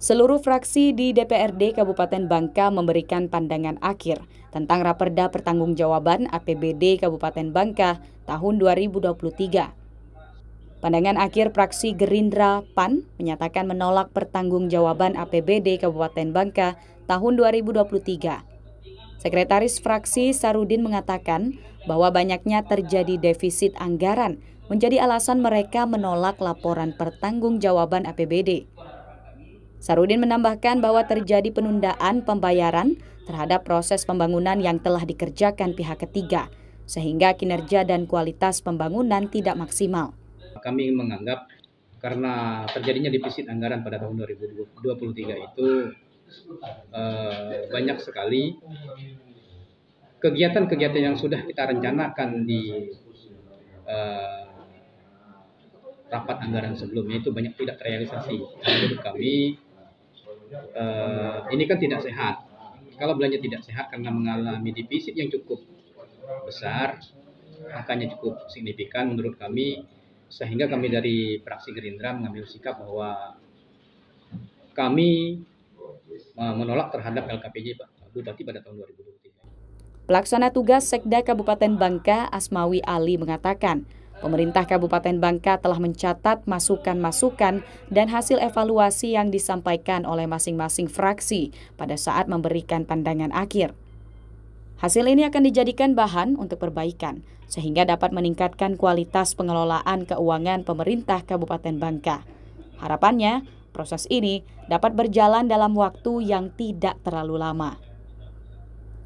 Seluruh fraksi di DPRD Kabupaten Bangka memberikan pandangan akhir tentang Raperda Pertanggungjawaban APBD Kabupaten Bangka tahun 2023. Pandangan akhir fraksi Gerindra PAN menyatakan menolak pertanggungjawaban APBD Kabupaten Bangka tahun 2023. Sekretaris fraksi Sarudin mengatakan bahwa banyaknya terjadi defisit anggaran menjadi alasan mereka menolak laporan pertanggungjawaban APBD. Sarudin menambahkan bahwa terjadi penundaan pembayaran terhadap proses pembangunan yang telah dikerjakan pihak ketiga, sehingga kinerja dan kualitas pembangunan tidak maksimal. Kami menganggap karena terjadinya defisit anggaran pada tahun 2023 itu eh, banyak sekali kegiatan-kegiatan yang sudah kita rencanakan di eh, rapat anggaran sebelumnya itu banyak tidak terrealisasi. Menurut kami uh, ini kan tidak sehat. Kalau belanja tidak sehat karena mengalami defisit yang cukup besar, angkanya cukup signifikan menurut kami, sehingga kami dari fraksi Gerindra mengambil sikap bahwa kami eh, menolak terhadap LKPJ Pak Bupati pada tahun 2023. Pelaksana tugas Sekda Kabupaten Bangka Asmawi Ali mengatakan, Pemerintah Kabupaten Bangka telah mencatat masukan-masukan dan hasil evaluasi yang disampaikan oleh masing-masing fraksi pada saat memberikan pandangan akhir. Hasil ini akan dijadikan bahan untuk perbaikan, sehingga dapat meningkatkan kualitas pengelolaan keuangan pemerintah Kabupaten Bangka. Harapannya, proses ini dapat berjalan dalam waktu yang tidak terlalu lama.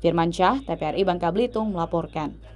Firman Syah, TPRI Bangka Belitung melaporkan.